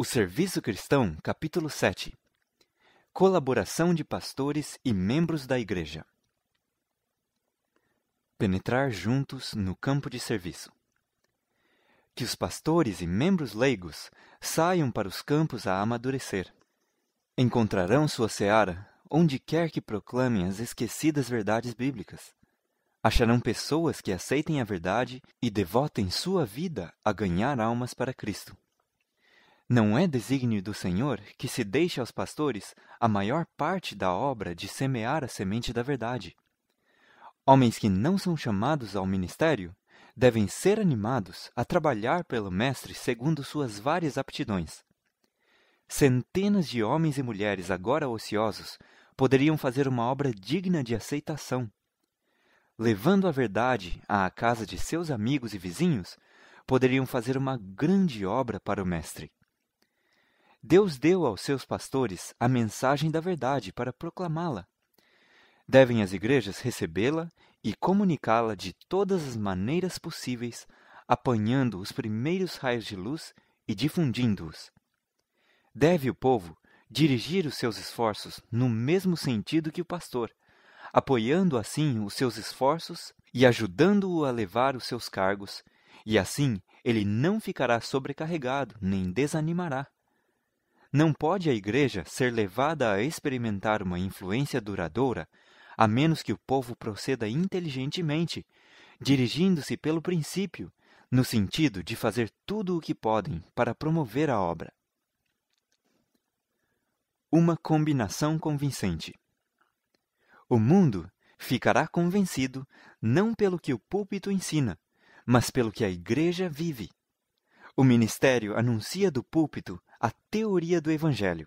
O Serviço Cristão, capítulo 7 Colaboração de pastores e membros da Igreja Penetrar juntos no campo de serviço. Que os pastores e membros leigos saiam para os campos a amadurecer. Encontrarão sua seara onde quer que proclamem as esquecidas verdades bíblicas. Acharão pessoas que aceitem a verdade e devotem sua vida a ganhar almas para Cristo. Não é desígnio do Senhor que se deixe aos pastores a maior parte da obra de semear a semente da verdade. Homens que não são chamados ao ministério devem ser animados a trabalhar pelo Mestre segundo suas várias aptidões. Centenas de homens e mulheres agora ociosos poderiam fazer uma obra digna de aceitação. Levando a verdade à casa de seus amigos e vizinhos, poderiam fazer uma grande obra para o Mestre. Deus deu aos seus pastores a mensagem da verdade para proclamá-la. Devem as igrejas recebê-la e comunicá-la de todas as maneiras possíveis, apanhando os primeiros raios de luz e difundindo-os. Deve o povo dirigir os seus esforços no mesmo sentido que o pastor, apoiando assim os seus esforços e ajudando-o a levar os seus cargos, e assim ele não ficará sobrecarregado nem desanimará. Não pode a Igreja ser levada a experimentar uma influência duradoura a menos que o povo proceda inteligentemente, dirigindo-se pelo princípio, no sentido de fazer tudo o que podem para promover a obra. Uma combinação convincente. O mundo ficará convencido não pelo que o púlpito ensina, mas pelo que a igreja vive. O ministério anuncia do púlpito a teoria do Evangelho.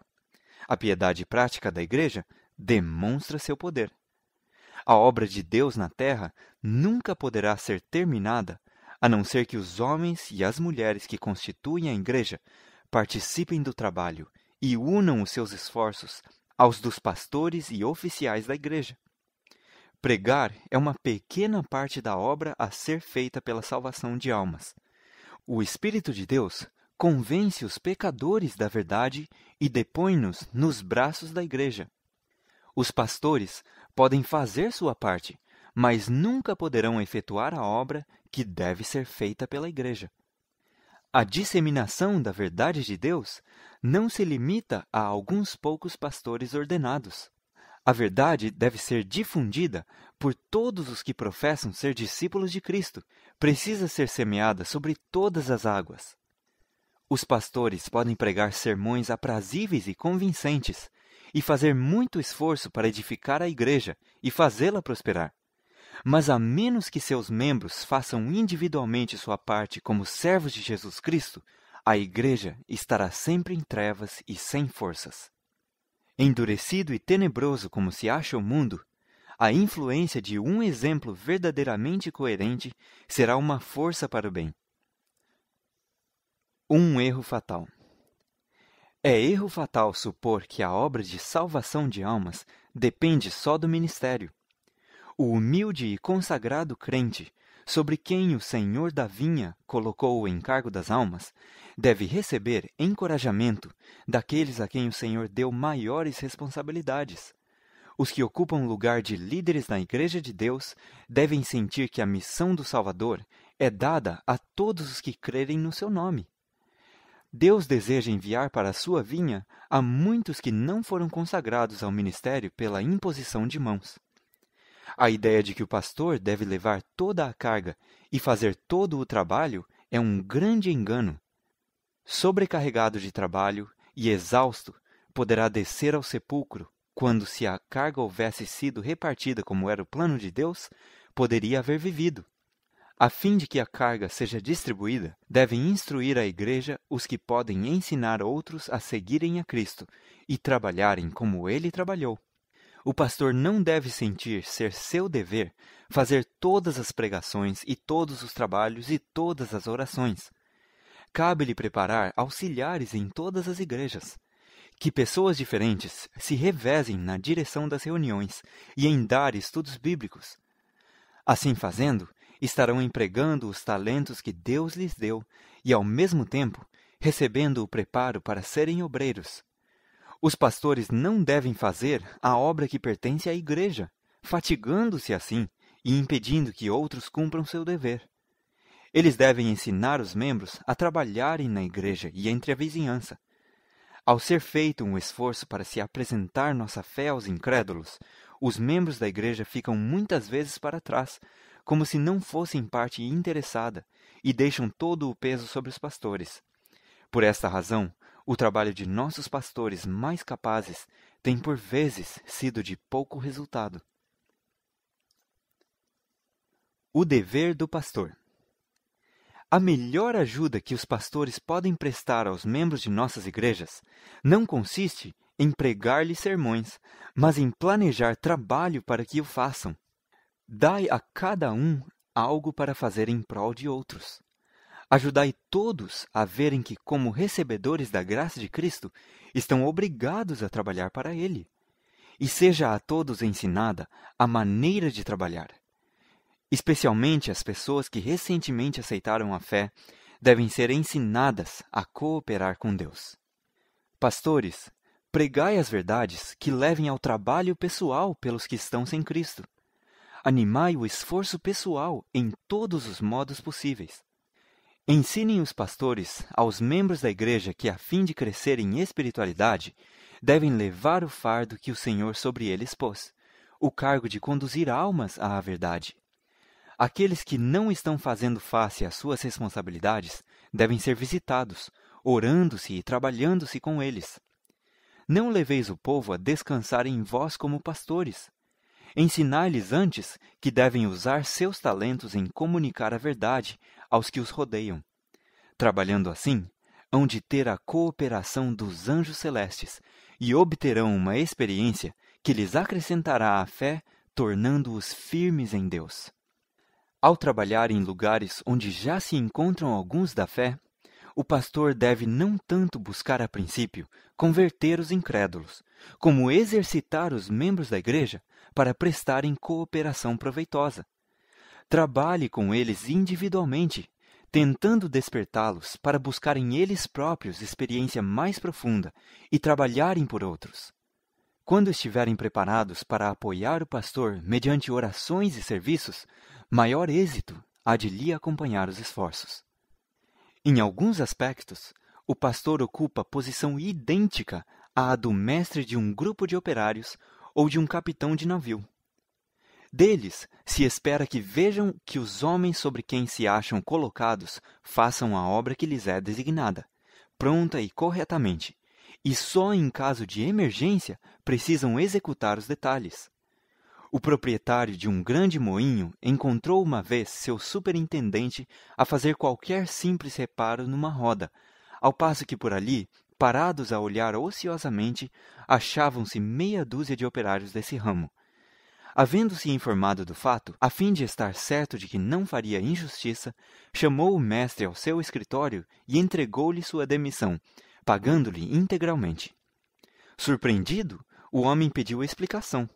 A piedade prática da Igreja demonstra seu poder. A obra de Deus na terra nunca poderá ser terminada a não ser que os homens e as mulheres que constituem a Igreja participem do trabalho e unam os seus esforços aos dos pastores e oficiais da Igreja. Pregar é uma pequena parte da obra a ser feita pela salvação de almas. O Espírito de Deus convence os pecadores da verdade e depõe-nos nos braços da Igreja. Os pastores podem fazer sua parte, mas nunca poderão efetuar a obra que deve ser feita pela Igreja. A disseminação da verdade de Deus não se limita a alguns poucos pastores ordenados. A verdade deve ser difundida por todos os que professam ser discípulos de Cristo. Precisa ser semeada sobre todas as águas. Os pastores podem pregar sermões aprazíveis e convincentes, e fazer muito esforço para edificar a igreja e fazê-la prosperar. Mas a menos que seus membros façam individualmente sua parte como servos de Jesus Cristo, a igreja estará sempre em trevas e sem forças. Endurecido e tenebroso como se acha o mundo, a influência de um exemplo verdadeiramente coerente será uma força para o bem. Um erro fatal. É erro fatal supor que a obra de salvação de almas depende só do ministério. O humilde e consagrado crente, sobre quem o Senhor da vinha colocou o encargo das almas, deve receber encorajamento daqueles a quem o Senhor deu maiores responsabilidades. Os que ocupam o lugar de líderes na Igreja de Deus devem sentir que a missão do Salvador é dada a todos os que crerem no seu nome. Deus deseja enviar para a sua vinha a muitos que não foram consagrados ao ministério pela imposição de mãos. A ideia de que o pastor deve levar toda a carga e fazer todo o trabalho é um grande engano. Sobrecarregado de trabalho e exausto, poderá descer ao sepulcro, quando se a carga houvesse sido repartida como era o plano de Deus, poderia haver vivido a fim de que a carga seja distribuída, devem instruir a Igreja os que podem ensinar outros a seguirem a Cristo e trabalharem como ele trabalhou. O pastor não deve sentir ser seu dever fazer todas as pregações e todos os trabalhos e todas as orações. Cabe-lhe preparar auxiliares em todas as igrejas. Que pessoas diferentes se revezem na direção das reuniões e em dar estudos bíblicos. Assim fazendo, estarão empregando os talentos que Deus lhes deu e, ao mesmo tempo, recebendo o preparo para serem obreiros. Os pastores não devem fazer a obra que pertence à igreja, fatigando-se assim e impedindo que outros cumpram seu dever. Eles devem ensinar os membros a trabalharem na igreja e entre a vizinhança. Ao ser feito um esforço para se apresentar nossa fé aos incrédulos, os membros da igreja ficam muitas vezes para trás, como se não fossem parte interessada, e deixam todo o peso sobre os pastores. Por esta razão, o trabalho de nossos pastores mais capazes tem por vezes sido de pouco resultado. O dever do pastor. A melhor ajuda que os pastores podem prestar aos membros de nossas igrejas não consiste em pregar-lhes sermões, mas em planejar trabalho para que o façam. Dai a cada um algo para fazer em prol de outros. Ajudai todos a verem que, como recebedores da graça de Cristo, estão obrigados a trabalhar para Ele. E seja a todos ensinada a maneira de trabalhar. Especialmente as pessoas que recentemente aceitaram a fé devem ser ensinadas a cooperar com Deus. Pastores, pregai as verdades que levem ao trabalho pessoal pelos que estão sem Cristo. Animai o esforço pessoal em todos os modos possíveis. Ensinem os pastores aos membros da igreja que, a fim de crescer em espiritualidade, devem levar o fardo que o Senhor sobre eles pôs, o cargo de conduzir almas à verdade. Aqueles que não estão fazendo face às suas responsabilidades devem ser visitados, orando-se e trabalhando-se com eles. Não leveis o povo a descansar em vós como pastores, Ensinar-lhes antes que devem usar seus talentos em comunicar a verdade aos que os rodeiam. Trabalhando assim, hão de ter a cooperação dos anjos celestes e obterão uma experiência que lhes acrescentará a fé, tornando-os firmes em Deus. Ao trabalhar em lugares onde já se encontram alguns da fé, o pastor deve não tanto buscar a princípio converter os incrédulos, como exercitar os membros da igreja para prestarem cooperação proveitosa. Trabalhe com eles individualmente, tentando despertá-los para buscarem eles próprios experiência mais profunda e trabalharem por outros. Quando estiverem preparados para apoiar o pastor mediante orações e serviços, maior êxito há de lhe acompanhar os esforços. Em alguns aspectos, o pastor ocupa posição idêntica à do mestre de um grupo de operários ou de um capitão de navio. Deles se espera que vejam que os homens sobre quem se acham colocados façam a obra que lhes é designada, pronta e corretamente, e só em caso de emergência precisam executar os detalhes. O proprietário de um grande moinho encontrou uma vez seu superintendente a fazer qualquer simples reparo numa roda, ao passo que por ali, parados a olhar ociosamente, achavam-se meia dúzia de operários desse ramo. Havendo-se informado do fato, a fim de estar certo de que não faria injustiça, chamou o mestre ao seu escritório e entregou-lhe sua demissão, pagando-lhe integralmente. Surpreendido, o homem pediu explicação.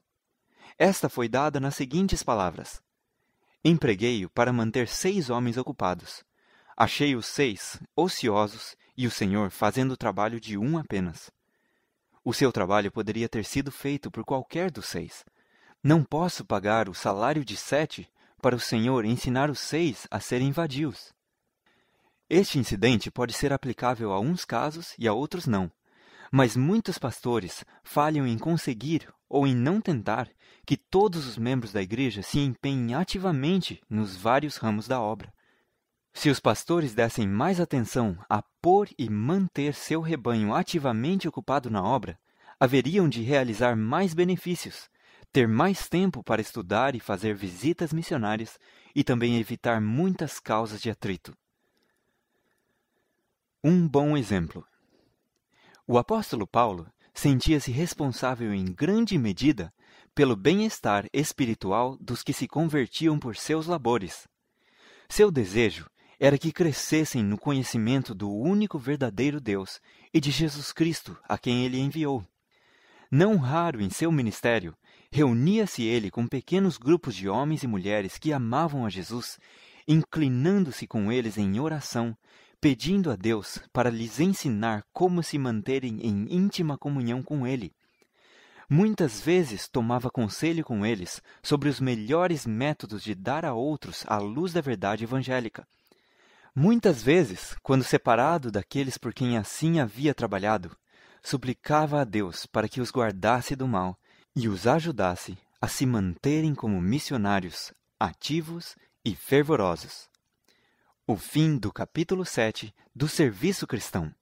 Esta foi dada nas seguintes palavras: Empreguei-o para manter seis homens ocupados. Achei os seis ociosos e o senhor fazendo o trabalho de um apenas. O seu trabalho poderia ter sido feito por qualquer dos seis. Não posso pagar o salário de sete para o senhor ensinar os seis a serem vadios. Este incidente pode ser aplicável a uns casos e a outros não, mas muitos pastores falham em conseguir ou em não tentar, que todos os membros da igreja se empenhem ativamente nos vários ramos da obra. Se os pastores dessem mais atenção a pôr e manter seu rebanho ativamente ocupado na obra, haveriam de realizar mais benefícios, ter mais tempo para estudar e fazer visitas missionárias e também evitar muitas causas de atrito. Um bom exemplo. O apóstolo Paulo sentia-se responsável em grande medida pelo bem-estar espiritual dos que se convertiam por seus labores. Seu desejo era que crescessem no conhecimento do único verdadeiro Deus e de Jesus Cristo, a quem ele enviou. Não raro em seu ministério, reunia-se ele com pequenos grupos de homens e mulheres que amavam a Jesus, inclinando-se com eles em oração pedindo a Deus para lhes ensinar como se manterem em íntima comunhão com Ele. Muitas vezes tomava conselho com eles sobre os melhores métodos de dar a outros a luz da verdade evangélica. Muitas vezes, quando separado daqueles por quem assim havia trabalhado, suplicava a Deus para que os guardasse do mal e os ajudasse a se manterem como missionários ativos e fervorosos. O fim do capítulo 7 do Serviço Cristão.